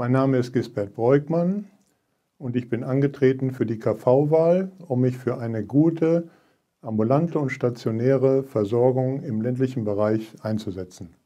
Mein Name ist Gisbert Beugmann und ich bin angetreten für die KV-Wahl, um mich für eine gute, ambulante und stationäre Versorgung im ländlichen Bereich einzusetzen.